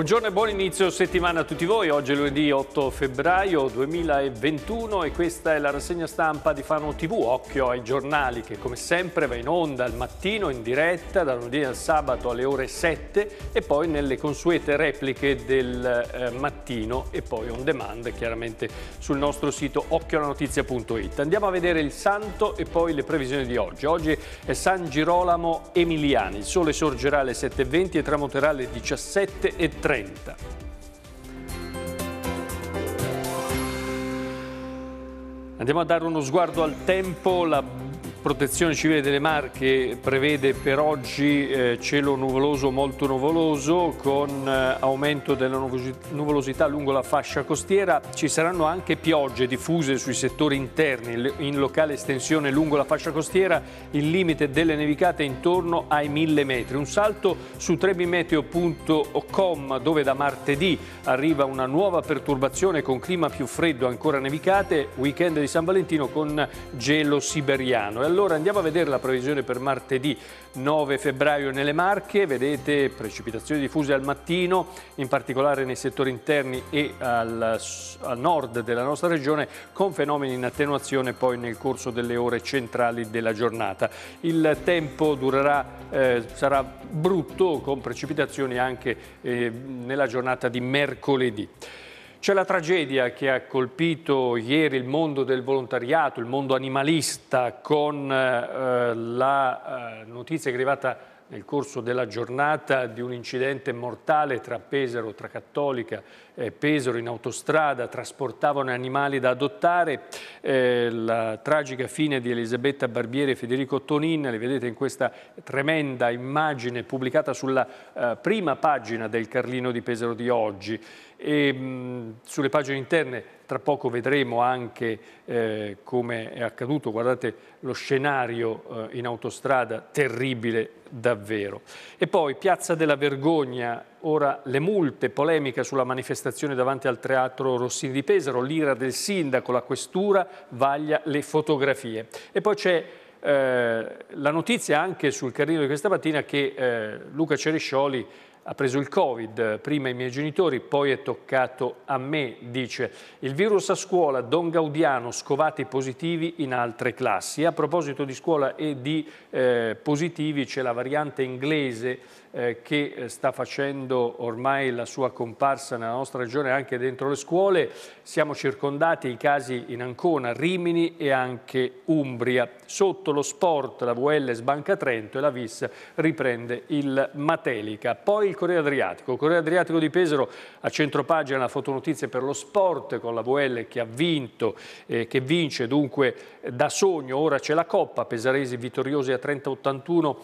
Buongiorno e buon inizio settimana a tutti voi. Oggi è lunedì 8 febbraio 2021 e questa è la rassegna stampa di Fano TV. Occhio ai giornali che come sempre va in onda al mattino in diretta da lunedì al sabato alle ore 7 e poi nelle consuete repliche del eh, mattino e poi on demand chiaramente sul nostro sito occhiolanotizia.it. Andiamo a vedere il santo e poi le previsioni di oggi. Oggi è San Girolamo Emiliani. Il sole sorgerà alle 7.20 e tramonterà alle 17.30. 30. Andiamo a dare uno sguardo al tempo, la Protezione Civile delle Marche prevede per oggi eh, cielo nuvoloso molto nuvoloso con eh, aumento della nuvolosità lungo la fascia costiera. Ci saranno anche piogge diffuse sui settori interni in locale estensione lungo la fascia costiera. Il limite delle nevicate è intorno ai 1000 metri. Un salto su trebimeteo.com dove da martedì arriva una nuova perturbazione con clima più freddo ancora nevicate. Weekend di San Valentino con gelo siberiano allora andiamo a vedere la previsione per martedì 9 febbraio nelle Marche. Vedete precipitazioni diffuse al mattino, in particolare nei settori interni e al, al nord della nostra regione, con fenomeni in attenuazione poi nel corso delle ore centrali della giornata. Il tempo durerà, eh, sarà brutto con precipitazioni anche eh, nella giornata di mercoledì. C'è la tragedia che ha colpito ieri il mondo del volontariato, il mondo animalista, con eh, la eh, notizia che è arrivata nel corso della giornata di un incidente mortale tra Pesaro, tra Cattolica e Pesaro in autostrada, trasportavano animali da adottare, eh, la tragica fine di Elisabetta Barbieri e Federico Tonin, li vedete in questa tremenda immagine pubblicata sulla eh, prima pagina del Carlino di Pesaro di oggi. E, ehm, mh, sulle pagine interne tra poco vedremo anche eh, come è accaduto, guardate lo scenario eh, in autostrada, terribile davvero. E poi Piazza della Vergogna, ora le multe, polemica sulla manifestazione davanti al Teatro Rossini di Pesaro, l'ira del sindaco, la questura vaglia le fotografie. E poi c'è eh, la notizia anche sul Carrino di questa mattina che eh, Luca Cerescioli ha preso il Covid, prima i miei genitori, poi è toccato a me, dice. Il virus a scuola, Don Gaudiano, scovati positivi in altre classi. A proposito di scuola e di eh, positivi c'è la variante inglese eh, che eh, sta facendo ormai la sua comparsa nella nostra regione anche dentro le scuole. Siamo circondati i casi in Ancona, Rimini e anche Umbria. Sotto lo sport la VL sbanca Trento e la VIS riprende il Matelica. Poi il Corriere Adriatico. Il Corriere Adriatico di Pesaro a centropagina la fotonotizia per lo sport con la VL che ha vinto, eh, che vince dunque da sogno. Ora c'è la Coppa, Pesaresi vittoriosi a 30-81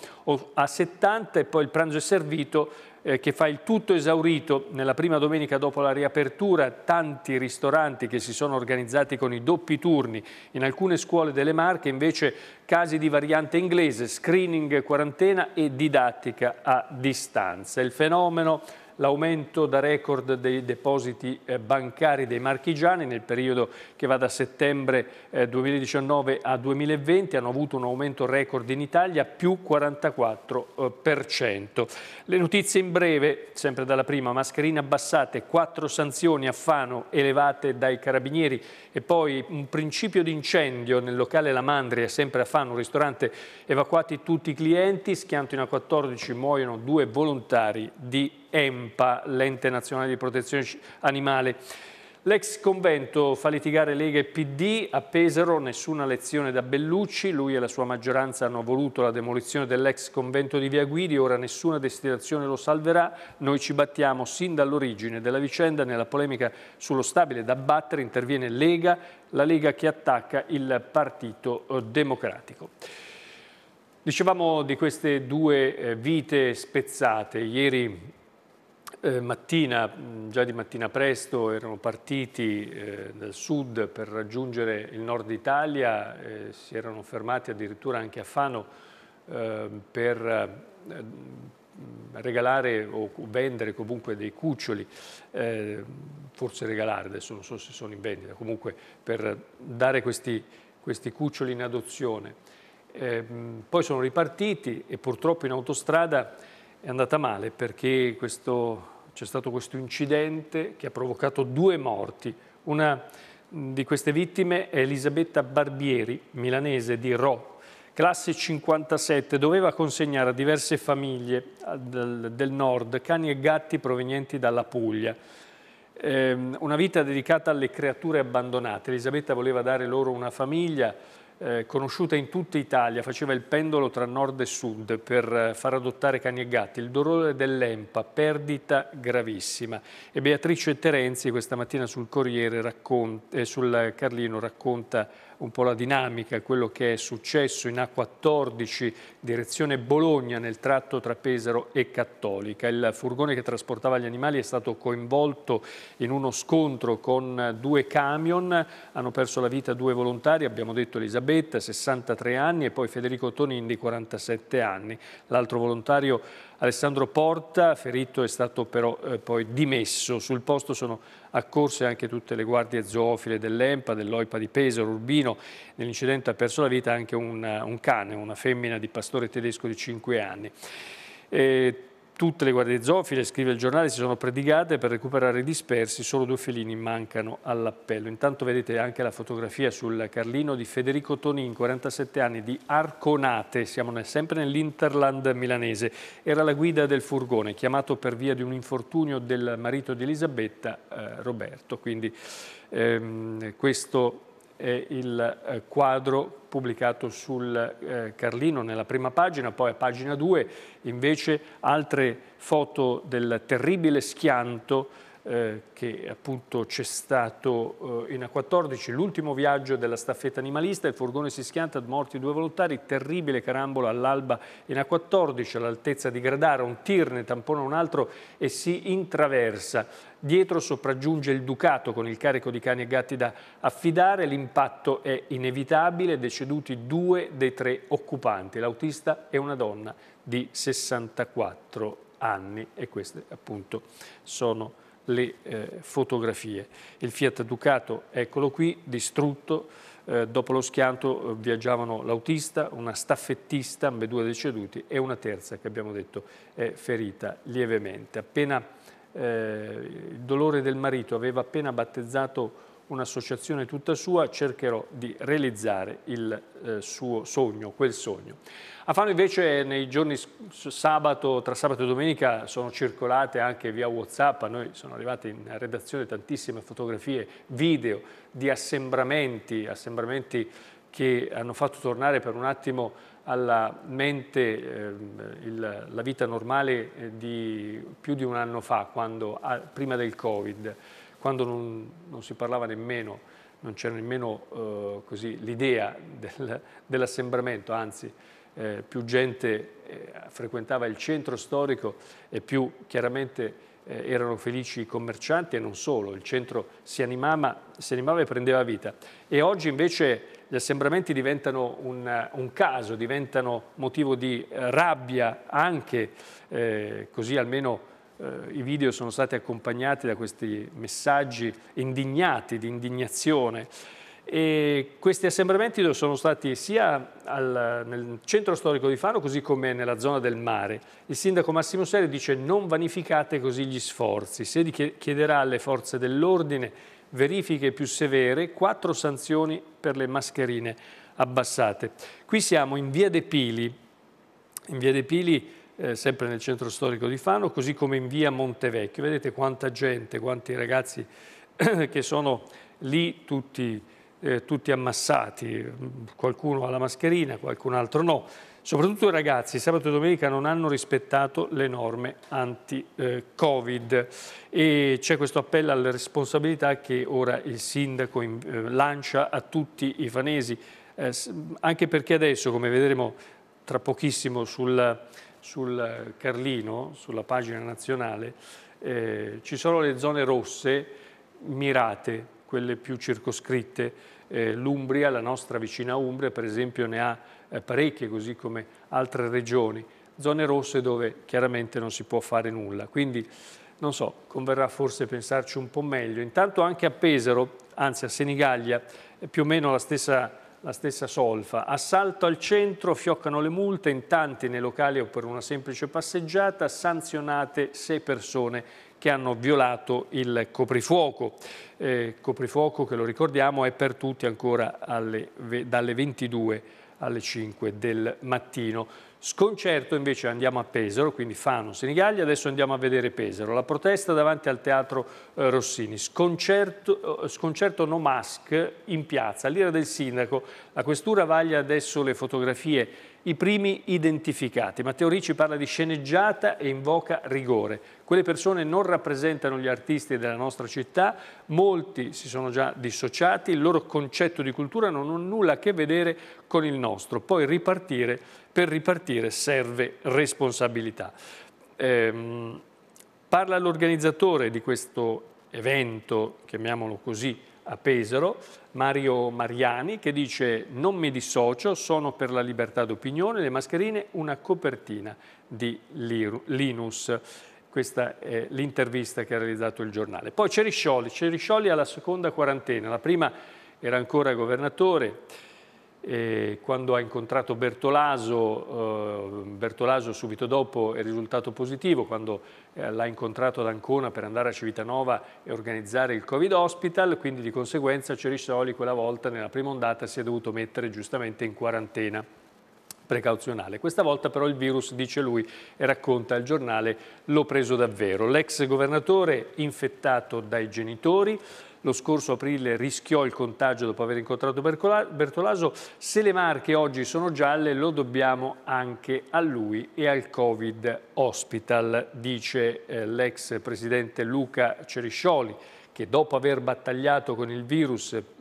a 70 e poi il pranzo personaggio è servito eh, che fa il tutto esaurito nella prima domenica dopo la riapertura, tanti ristoranti che si sono organizzati con i doppi turni, in alcune scuole delle Marche invece casi di variante inglese, screening, quarantena e didattica a distanza. Il fenomeno l'aumento da record dei depositi eh, bancari dei marchigiani nel periodo che va da settembre 2019 eh, a 2020 hanno avuto un aumento record in Italia più 44%. Eh, Le notizie in breve, sempre dalla prima, mascherine abbassate, quattro sanzioni a Fano elevate dai carabinieri e poi un principio di incendio nel locale La Mandria, sempre a Fano, un ristorante, evacuati tutti i clienti, schianto in A14 muoiono due volontari di EMPA, l'ente nazionale di protezione animale. L'ex convento fa litigare Lega e PD a Pesaro, nessuna lezione da Bellucci, lui e la sua maggioranza hanno voluto la demolizione dell'ex convento di Via Guidi, ora nessuna destinazione lo salverà, noi ci battiamo sin dall'origine della vicenda, nella polemica sullo stabile da battere interviene Lega, la Lega che attacca il Partito eh, Democratico. Dicevamo di queste due eh, vite spezzate, ieri eh, mattina, già di mattina presto, erano partiti eh, dal sud per raggiungere il nord Italia, eh, si erano fermati addirittura anche a Fano ehm, per eh, regalare o vendere comunque dei cuccioli, eh, forse regalare, adesso non so se sono in vendita, comunque per dare questi, questi cuccioli in adozione. Ehm, poi sono ripartiti e purtroppo in autostrada è andata male perché questo c'è stato questo incidente che ha provocato due morti. Una di queste vittime è Elisabetta Barbieri, milanese di Ro, classe 57, doveva consegnare a diverse famiglie del nord cani e gatti provenienti dalla Puglia. Ehm, una vita dedicata alle creature abbandonate. Elisabetta voleva dare loro una famiglia, eh, conosciuta in tutta Italia, faceva il pendolo tra nord e sud per eh, far adottare cani e gatti, il dolore dell'EMPA, perdita gravissima. E Beatrice Terenzi questa mattina sul Corriere, racconta, eh, sul Carlino, racconta un po' la dinamica, quello che è successo in A14 direzione Bologna nel tratto tra Pesaro e Cattolica. Il furgone che trasportava gli animali è stato coinvolto in uno scontro con due camion, hanno perso la vita due volontari, abbiamo detto Elisabetta, 63 anni e poi Federico Tonin di 47 anni. L'altro volontario Alessandro Porta, ferito, è stato però eh, poi dimesso. Sul posto sono accorse anche tutte le guardie zoofile dell'EMPA, dell'OIPA di Pesaro, Urbino. Nell'incidente ha perso la vita anche un, un cane, una femmina di pastore tedesco di 5 anni. E eh, Tutte le guardie zoofile, scrive il giornale, si sono predicate per recuperare i dispersi, solo due felini mancano all'appello. Intanto vedete anche la fotografia sul Carlino di Federico Tonin, 47 anni, di Arconate, siamo sempre nell'Interland milanese. Era la guida del furgone, chiamato per via di un infortunio del marito di Elisabetta, eh, Roberto. Quindi ehm, questo eh, il eh, quadro pubblicato sul eh, Carlino nella prima pagina, poi a pagina 2 invece altre foto del terribile schianto eh, che appunto c'è stato eh, in A14, l'ultimo viaggio della staffetta animalista, il furgone si schianta, morti due volontari, terribile carambola all'alba in A14, all'altezza di Gradara, un tir ne tampona un altro e si intraversa. Dietro sopraggiunge il Ducato con il carico di cani e gatti da affidare, l'impatto è inevitabile, deceduti due dei tre occupanti, l'autista è una donna di 64 anni e queste appunto sono le eh, fotografie. Il Fiat Ducato, eccolo qui, distrutto, eh, dopo lo schianto eh, viaggiavano l'autista, una staffettista, ambedue deceduti, e una terza che abbiamo detto è ferita lievemente. Appena eh, il dolore del marito aveva appena battezzato un'associazione tutta sua, cercherò di realizzare il eh, suo sogno, quel sogno. A Fano invece nei giorni sabato, tra sabato e domenica sono circolate anche via Whatsapp, a noi sono arrivate in redazione tantissime fotografie, video di assembramenti, assembramenti che hanno fatto tornare per un attimo alla mente eh, il, la vita normale eh, di più di un anno fa, quando, a, prima del Covid quando non, non si parlava nemmeno, non c'era nemmeno eh, l'idea del, dell'assembramento, anzi eh, più gente eh, frequentava il centro storico e più chiaramente eh, erano felici i commercianti e non solo, il centro si animava, si animava e prendeva vita. E oggi invece gli assembramenti diventano un, un caso, diventano motivo di rabbia anche, eh, così almeno eh, i video sono stati accompagnati da questi messaggi indignati, di indignazione. E questi assembramenti sono stati sia al, nel centro storico di Fano così come nella zona del mare. Il sindaco Massimo Seri dice non vanificate così gli sforzi. Seri chiederà alle forze dell'ordine verifiche più severe, quattro sanzioni per le mascherine abbassate. Qui siamo in via De Pili, in via De Pili eh, sempre nel centro storico di Fano, così come in via Montevecchio. Vedete quanta gente, quanti ragazzi che sono lì tutti, eh, tutti ammassati, qualcuno ha la mascherina, qualcun altro no. Soprattutto i ragazzi sabato e domenica non hanno rispettato le norme anti-Covid e c'è questo appello alla responsabilità che ora il sindaco eh, lancia a tutti i fanesi, eh, anche perché adesso, come vedremo tra pochissimo sulla sul Carlino, sulla pagina nazionale, eh, ci sono le zone rosse mirate, quelle più circoscritte. Eh, L'Umbria, la nostra vicina Umbria, per esempio, ne ha eh, parecchie, così come altre regioni. Zone rosse dove chiaramente non si può fare nulla. Quindi, non so, converrà forse pensarci un po' meglio. Intanto anche a Pesaro, anzi a Senigallia, è più o meno la stessa la stessa solfa. Assalto al centro, fioccano le multe in tanti nei locali o per una semplice passeggiata, sanzionate sei persone che hanno violato il coprifuoco. Eh, coprifuoco che lo ricordiamo è per tutti ancora alle, dalle 22 alle 5 del mattino. Sconcerto invece andiamo a Pesaro, quindi Fano, Senigallia, adesso andiamo a vedere Pesaro. La protesta davanti al Teatro eh, Rossini, sconcerto, eh, sconcerto no mask in piazza, l'ira del sindaco. La questura vaglia adesso le fotografie i primi identificati. Matteo Ricci parla di sceneggiata e invoca rigore. Quelle persone non rappresentano gli artisti della nostra città, molti si sono già dissociati, il loro concetto di cultura non ha nulla a che vedere con il nostro. Poi ripartire, per ripartire serve responsabilità. Ehm, parla l'organizzatore di questo evento, chiamiamolo così, a Pesaro, Mario Mariani, che dice non mi dissocio, sono per la libertà d'opinione, le mascherine, una copertina di Linus. Questa è l'intervista che ha realizzato il giornale. Poi Ceriscioli, Ceriscioli alla seconda quarantena, la prima era ancora governatore, eh, quando ha incontrato Bertolaso, eh, Bertolaso subito dopo è risultato positivo, quando eh, l'ha incontrato ad Ancona per andare a Civitanova e organizzare il Covid Hospital, quindi di conseguenza Cerisoli quella volta nella prima ondata si è dovuto mettere giustamente in quarantena precauzionale. Questa volta però il virus, dice lui e racconta al giornale, l'ho preso davvero. L'ex governatore infettato dai genitori, lo scorso aprile rischiò il contagio dopo aver incontrato Bertolaso. Se le marche oggi sono gialle lo dobbiamo anche a lui e al Covid Hospital, dice eh, l'ex presidente Luca Ceriscioli, che dopo aver battagliato con il virus eh,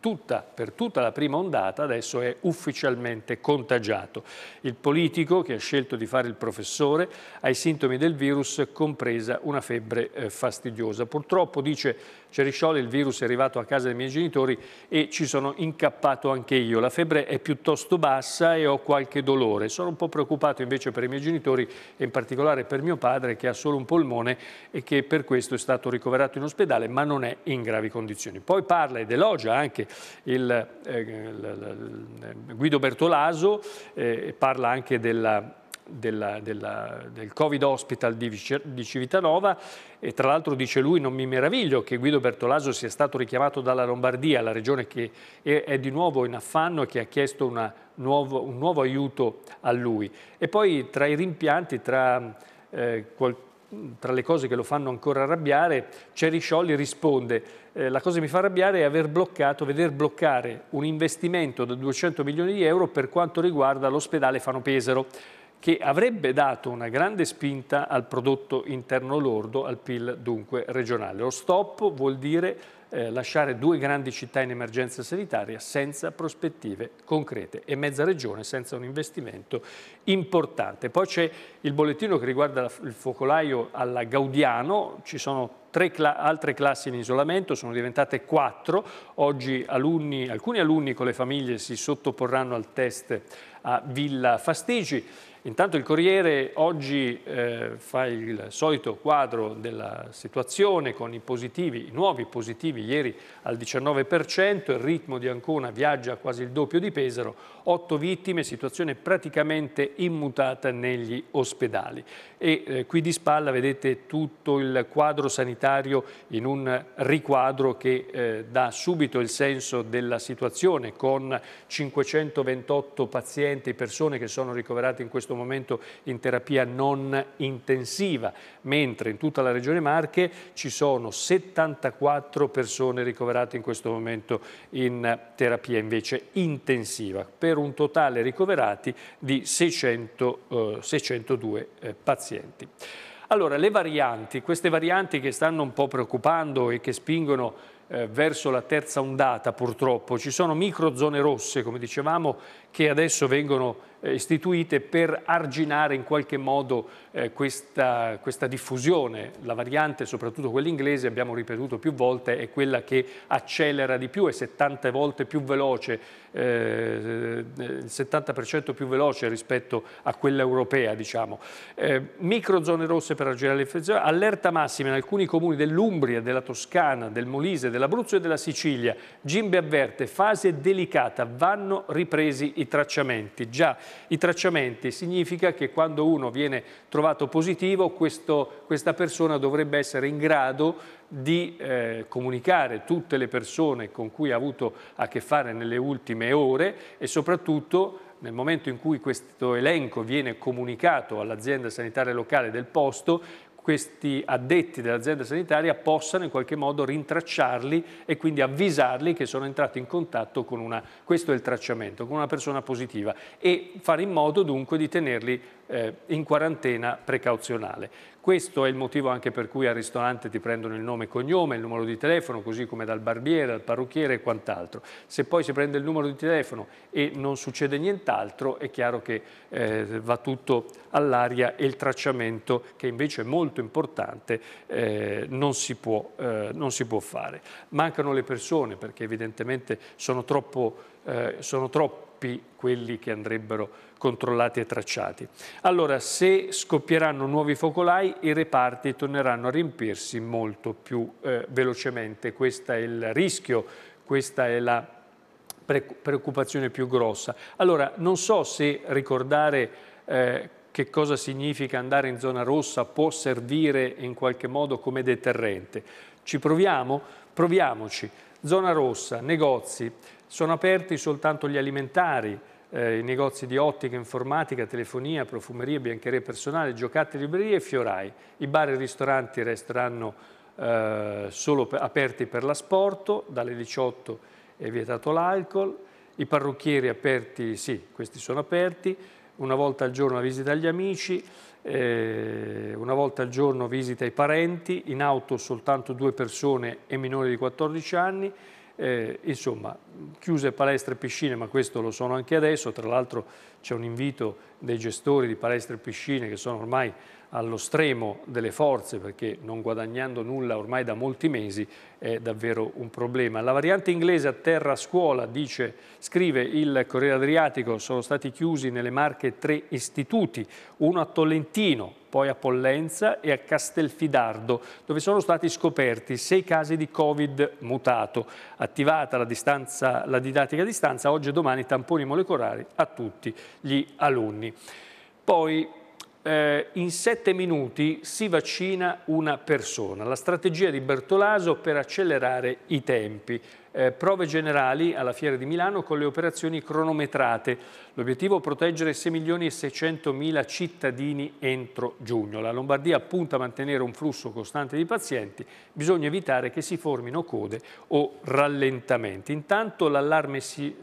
Tutta, per tutta la prima ondata adesso è ufficialmente contagiato. Il politico, che ha scelto di fare il professore, ha i sintomi del virus, compresa una febbre eh, fastidiosa. Purtroppo, dice, Ceriscioli, il virus è arrivato a casa dei miei genitori e ci sono incappato anche io. La febbre è piuttosto bassa e ho qualche dolore. Sono un po' preoccupato invece per i miei genitori e in particolare per mio padre che ha solo un polmone e che per questo è stato ricoverato in ospedale ma non è in gravi condizioni. Poi parla ed elogia anche il, eh, il, il, Guido Bertolaso, eh, parla anche della della, della, del Covid Hospital di, di Civitanova e tra l'altro dice lui non mi meraviglio che Guido Bertolaso sia stato richiamato dalla Lombardia, la regione che è, è di nuovo in affanno e che ha chiesto una, nuovo, un nuovo aiuto a lui. E poi tra i rimpianti, tra, eh, qual, tra le cose che lo fanno ancora arrabbiare, Ceri Sciolli risponde eh, la cosa che mi fa arrabbiare è aver bloccato, veder bloccare un investimento da 200 milioni di euro per quanto riguarda l'ospedale Fano Pesaro che avrebbe dato una grande spinta al prodotto interno lordo, al PIL dunque regionale. Lo stop vuol dire eh, lasciare due grandi città in emergenza sanitaria senza prospettive concrete e mezza regione senza un investimento importante. Poi c'è il bollettino che riguarda il focolaio alla Gaudiano, ci sono tre cla altre classi in isolamento, sono diventate quattro, oggi alunni, alcuni alunni con le famiglie si sottoporranno al test a Villa Fastigi. Intanto il Corriere oggi eh, fa il solito quadro della situazione con i positivi, i nuovi positivi di ieri al 19%, il ritmo di Ancona viaggia quasi il doppio di Pesaro, 8 vittime, situazione praticamente immutata negli ospedali e eh, qui di spalla vedete tutto il quadro sanitario in un riquadro che eh, dà subito il senso della situazione con 528 pazienti, persone che sono ricoverate in questo momento in terapia non intensiva, mentre in tutta la regione Marche ci sono 74 persone ricoverate in questo momento in terapia invece intensiva, per un totale ricoverati di 600, eh, 602 eh, pazienti pazienti. Allora, le varianti, queste varianti che stanno un po' preoccupando e che spingono eh, verso la terza ondata purtroppo, ci sono microzone rosse, come dicevamo, che adesso vengono eh, istituite per arginare in qualche modo eh, questa, questa, diffusione. La variante, soprattutto quella inglese, abbiamo ripetuto più volte, è quella che accelera di più, è 70 volte più veloce, eh, eh il 70% più veloce rispetto a quella europea. Diciamo. Eh, micro rosse per arginare l'infezione, allerta massima in alcuni comuni dell'Umbria, della Toscana, del Molise, dell'Abruzzo e della Sicilia. Gimbe avverte, fase delicata, vanno ripresi i tracciamenti. Già, i tracciamenti significa che quando uno viene trovato positivo questo, questa persona dovrebbe essere in grado di eh, comunicare tutte le persone con cui ha avuto a che fare nelle ultime ore e soprattutto nel momento in cui questo elenco viene comunicato all'azienda sanitaria locale del posto, questi addetti dell'azienda sanitaria possano in qualche modo rintracciarli e quindi avvisarli che sono entrati in contatto con una, questo è il tracciamento, con una persona positiva e fare in modo dunque di tenerli eh, in quarantena precauzionale. Questo è il motivo anche per cui al ristorante ti prendono il nome e cognome, il numero di telefono, così come dal barbiere, dal parrucchiere e quant'altro. Se poi si prende il numero di telefono e non succede nient'altro, è chiaro che eh, va tutto all'aria e il tracciamento, che invece è molto importante, eh, non, si può, eh, non si può fare. Mancano le persone perché evidentemente sono troppo eh, sono troppi quelli che andrebbero controllati e tracciati. Allora, se scoppieranno nuovi focolai, i reparti torneranno a riempirsi molto più eh, velocemente. Questo è il rischio, questa è la preoccupazione più grossa. Allora, non so se ricordare eh, che cosa significa andare in zona rossa può servire in qualche modo come deterrente. Ci proviamo? Proviamoci. Zona rossa, negozi, sono aperti soltanto gli alimentari, eh, i negozi di ottica, informatica, telefonia, profumeria, biancheria personale, giocattoli, librerie e fiorai. I bar e i ristoranti resteranno eh, solo per, aperti per l'asporto, dalle 18 è vietato l'alcol, i parrucchieri aperti, sì, questi sono aperti, una volta al giorno la visita agli amici, eh, una volta al giorno visita ai parenti, in auto soltanto due persone e minori di 14 anni, eh, insomma, chiuse palestre e piscine, ma questo lo sono anche adesso, tra l'altro c'è un invito dei gestori di palestre e piscine che sono ormai allo stremo delle forze perché non guadagnando nulla ormai da molti mesi è davvero un problema. La variante inglese a terra a scuola, dice, scrive il Corriere Adriatico, sono stati chiusi nelle Marche tre istituti, uno a Tolentino, poi a Pollenza e a Castelfidardo, dove sono stati scoperti sei casi di Covid mutato. Attivata la, distanza, la didattica a distanza, oggi e domani tamponi molecolari a tutti gli alunni. Poi eh, in sette minuti si vaccina una persona. La strategia di Bertolaso per accelerare i tempi eh, prove generali alla Fiera di Milano con le operazioni cronometrate. L'obiettivo è proteggere 6 milioni e 600 mila cittadini entro giugno. La Lombardia punta a mantenere un flusso costante di pazienti, bisogna evitare che si formino code o rallentamenti. Intanto l'allarme si,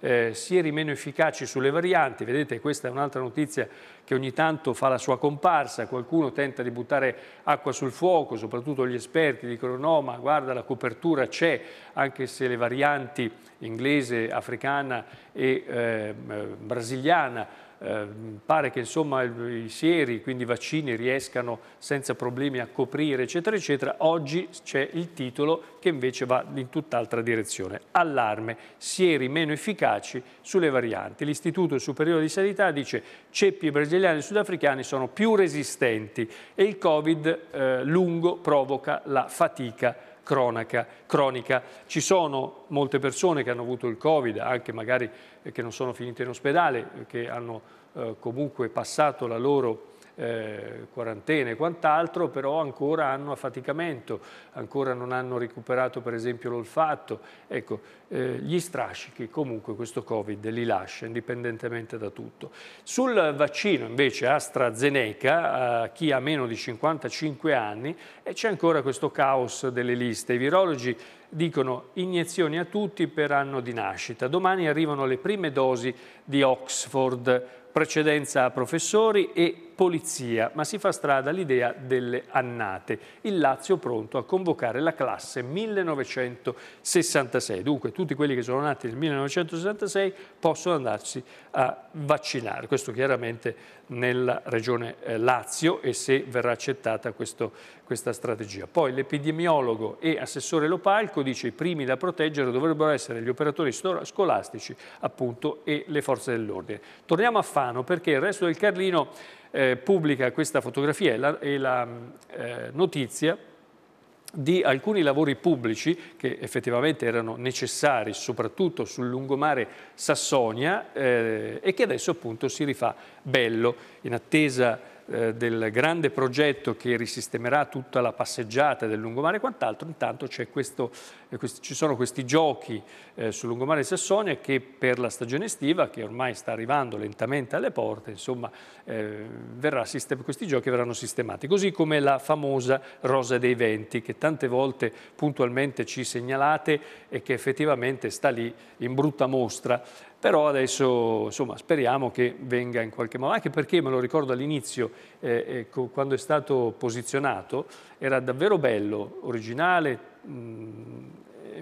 eh, sieri meno efficaci sulle varianti, vedete questa è un'altra notizia che ogni tanto fa la sua comparsa, qualcuno tenta di buttare acqua sul fuoco, soprattutto gli esperti dicono no ma guarda la copertura c'è, anche se le varianti inglese, africana e eh, brasiliana ehm, pare che insomma i sieri, quindi i vaccini, riescano senza problemi a coprire, eccetera, eccetera. Oggi c'è il titolo che invece va in tutt'altra direzione. Allarme, sieri meno efficaci sulle varianti. L'Istituto Superiore di Sanità dice ceppi brasiliani e sudafricani sono più resistenti e il Covid eh, lungo provoca la fatica cronaca, cronica. Ci sono molte persone che hanno avuto il Covid, anche magari eh, che non sono finite in ospedale, eh, che hanno eh, comunque passato la loro eh, quarantene e quant'altro, però ancora hanno affaticamento, ancora non hanno recuperato per esempio l'olfatto. Ecco, eh, gli strascichi comunque questo Covid li lascia, indipendentemente da tutto. Sul vaccino invece AstraZeneca, eh, chi ha meno di 55 anni, c'è ancora questo caos delle liste. I virologi dicono iniezioni a tutti per anno di nascita. Domani arrivano le prime dosi di Oxford, precedenza a professori e polizia, ma si fa strada l'idea delle annate. Il Lazio pronto a convocare la classe 1966. Dunque tutti quelli che sono nati nel 1966 possono andarsi a vaccinare. Questo chiaramente nella regione eh, Lazio e se verrà accettata questo, questa strategia. Poi l'epidemiologo e assessore Lopalco dice i primi da proteggere dovrebbero essere gli operatori scolastici appunto e le forze dell'ordine. Torniamo a Fano perché il resto del Carlino eh, pubblica questa fotografia e la, e la eh, notizia di alcuni lavori pubblici che effettivamente erano necessari soprattutto sul lungomare Sassonia eh, e che adesso appunto si rifà bello in attesa eh, del grande progetto che risistemerà tutta la passeggiata del lungomare e quant'altro, intanto questo, eh, questi, ci sono questi giochi eh, sul lungomare di Sassonia che per la stagione estiva, che ormai sta arrivando lentamente alle porte, insomma, questi giochi verranno sistemati. Così come la famosa Rosa dei Venti, che tante volte puntualmente ci segnalate e che effettivamente sta lì in brutta mostra però adesso insomma, speriamo che venga in qualche modo, anche perché me lo ricordo all'inizio, eh, eh, quando è stato posizionato, era davvero bello, originale, mh, mm,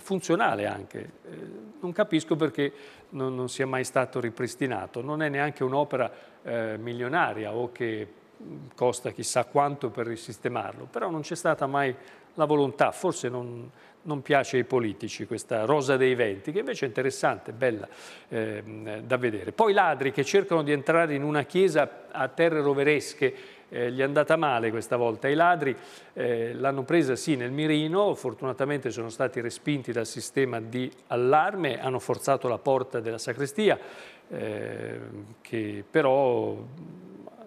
funzionale anche. Eh, non capisco perché non, non, sia mai stato ripristinato, non è neanche un'opera eh, milionaria o che mm, costa chissà quanto per risistemarlo, però non c'è stata mai la volontà, forse non non piace ai politici questa rosa dei venti, che invece è interessante, bella eh, da vedere. Poi ladri che cercano di entrare in una chiesa a terre roveresche, eh, gli è andata male questa volta. I ladri eh, l'hanno presa sì nel mirino, fortunatamente sono stati respinti dal sistema di allarme, hanno forzato la porta della sacrestia, ehm, che però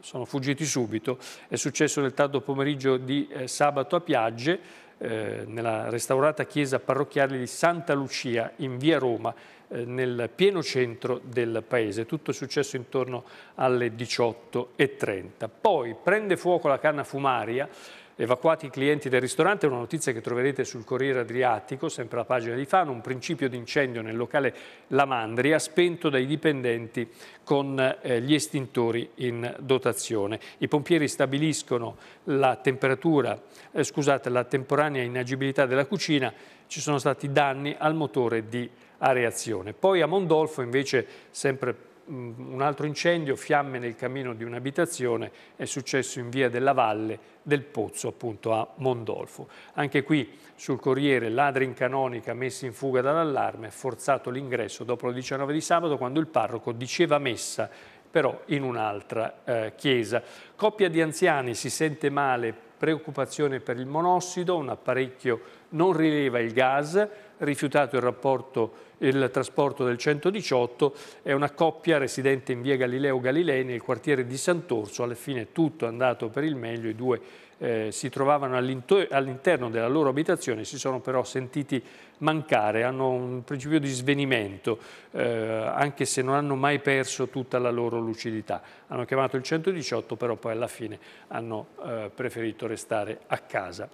sono fuggiti subito. È successo nel tardo pomeriggio di eh, sabato a Piagge, eh, nella restaurata chiesa parrocchiale di Santa Lucia in via Roma, eh, nel pieno centro del paese. Tutto è successo intorno alle 18.30. Poi prende fuoco la canna fumaria Evacuati i clienti del ristorante, una notizia che troverete sul Corriere Adriatico, sempre la pagina di Fano, un principio di incendio nel locale La Mandria, spento dai dipendenti con eh, gli estintori in dotazione. I pompieri stabiliscono la, eh, scusate, la temporanea inagibilità della cucina, ci sono stati danni al motore di areazione. Poi a Mondolfo invece sempre un altro incendio, fiamme nel camino di un'abitazione, è successo in via della Valle del Pozzo, appunto a Mondolfo. Anche qui sul Corriere, ladri in canonica messi in fuga dall'allarme, forzato l'ingresso dopo le 19 di sabato quando il parroco diceva messa però in un'altra eh, chiesa. Coppia di anziani si sente male, preoccupazione per il monossido, un apparecchio non rileva il gas, rifiutato il, rapporto, il trasporto del 118, è una coppia residente in via Galileo Galilei nel quartiere di Sant'Orso, alla fine tutto è andato per il meglio, i due eh, si trovavano all'interno all della loro abitazione, si sono però sentiti mancare, hanno un principio di svenimento, eh, anche se non hanno mai perso tutta la loro lucidità. Hanno chiamato il 118, però poi alla fine hanno eh, preferito restare a casa.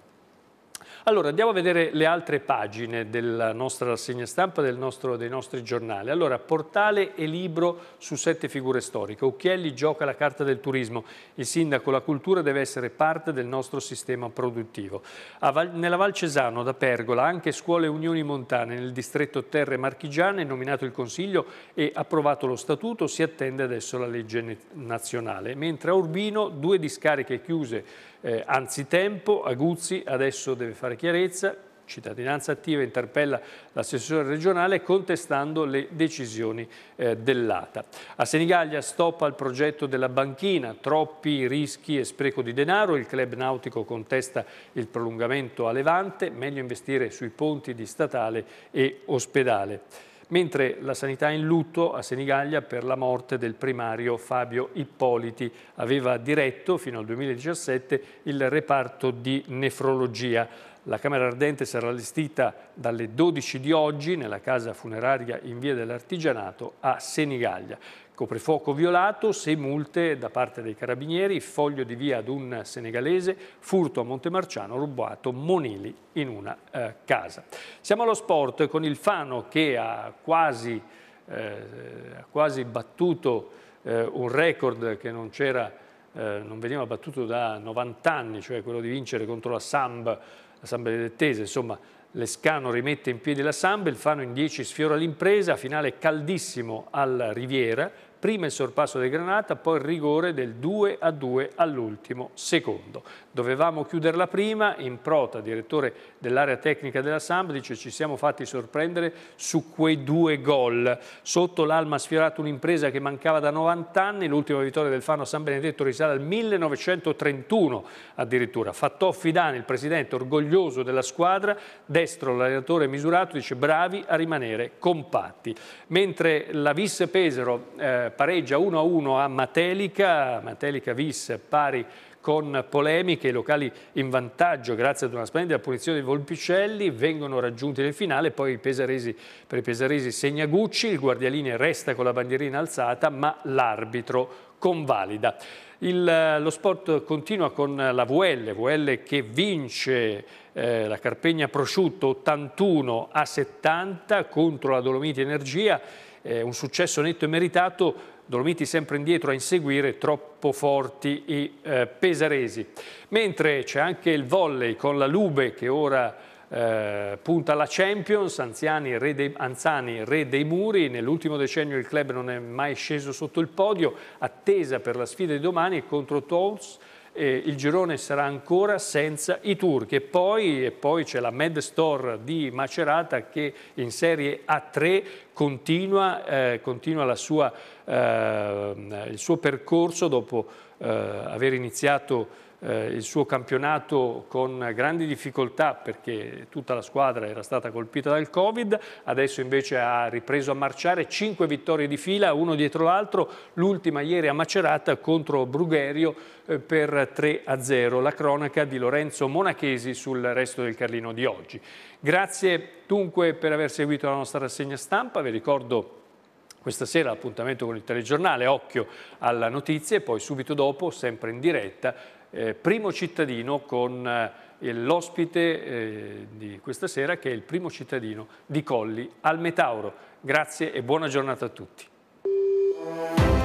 Allora, andiamo a vedere le altre pagine della nostra rassegna stampa, del nostro, dei nostri giornali. Allora, portale e libro su sette figure storiche. Occhielli gioca la carta del turismo. Il sindaco, la cultura deve essere parte del nostro sistema produttivo. Val, nella Val Cesano, da Pergola, anche scuole unioni montane nel distretto Terre Marchigiane, nominato il Consiglio e approvato lo statuto, si attende adesso la legge nazionale. Mentre a Urbino, due discariche chiuse eh, anzitempo, Aguzzi adesso deve fare chiarezza, cittadinanza attiva interpella l'assessore regionale contestando le decisioni eh, dell'ATA. A Senigallia stop al progetto della banchina, troppi rischi e spreco di denaro, il club nautico contesta il prolungamento a Levante, meglio investire sui ponti di statale e ospedale mentre la sanità è in lutto a Senigallia per la morte del primario Fabio Ippoliti. Aveva diretto fino al 2017 il reparto di nefrologia. La Camera Ardente sarà allestita dalle 12 di oggi nella casa funeraria in via dell'Artigianato a Senigallia coprifuoco violato, sei multe da parte dei carabinieri, foglio di via ad un senegalese, furto a Montemarciano, rubato monili in una eh, casa. Siamo allo sport con il Fano che ha quasi, eh, quasi battuto eh, un record che non c'era eh, non veniva battuto da 90 anni, cioè quello di vincere contro la Samb, la Samb Benedettese, insomma Lescano rimette in piedi la Samb, il Fano in 10 sfiora l'impresa, finale caldissimo al Riviera, prima il sorpasso del Granata, poi il rigore del 2 a 2 all'ultimo secondo. Dovevamo chiuderla prima, in prota, direttore dell'area tecnica della Samp, dice ci siamo fatti sorprendere su quei due gol. Sotto l'Alma ha sfiorato un'impresa che mancava da 90 anni, l'ultima vittoria del Fano a San Benedetto risale al 1931 addirittura. Fattò Fidani, il presidente, orgoglioso della squadra, destro l'allenatore misurato, dice bravi a rimanere compatti. Mentre la Visse Pesaro eh, pareggia 1-1 a Matelica, Matelica vis pari con polemiche, i locali in vantaggio grazie ad una splendida punizione di Volpicelli, vengono raggiunti nel finale, poi Pesaresi, per i Pesaresi segna Gucci, il guardialine resta con la bandierina alzata ma l'arbitro convalida. Il, eh, lo sport continua con la VL, VL che vince eh, la Carpegna Prosciutto 81 a 70 contro la Dolomiti Energia eh, un successo netto e meritato, Dolomiti sempre indietro a inseguire, troppo forti i eh, pesaresi. Mentre c'è anche il volley con la Lube che ora eh, punta alla Champions, Anziani, re dei, Anzani re dei muri, nell'ultimo decennio il club non è mai sceso sotto il podio, attesa per la sfida di domani contro Tolls eh, il girone sarà ancora senza i turchi e poi, poi c'è la Mad Store di Macerata che in Serie A3 continua, eh, continua sua, eh, il suo percorso dopo eh, aver iniziato eh, il suo campionato con grandi difficoltà perché tutta la squadra era stata colpita dal Covid, adesso invece ha ripreso a marciare, 5 vittorie di fila, uno dietro l'altro, l'ultima ieri a Macerata contro Brugherio eh, per 3 a 0, la cronaca di Lorenzo Monachesi sul resto del Carlino di oggi. Grazie dunque per aver seguito la nostra rassegna stampa, vi ricordo questa sera l'appuntamento con il telegiornale, occhio alla notizia e poi subito dopo, sempre in diretta, eh, primo cittadino con eh, l'ospite eh, di questa sera che è il primo cittadino di Colli al Metauro. Grazie e buona giornata a tutti.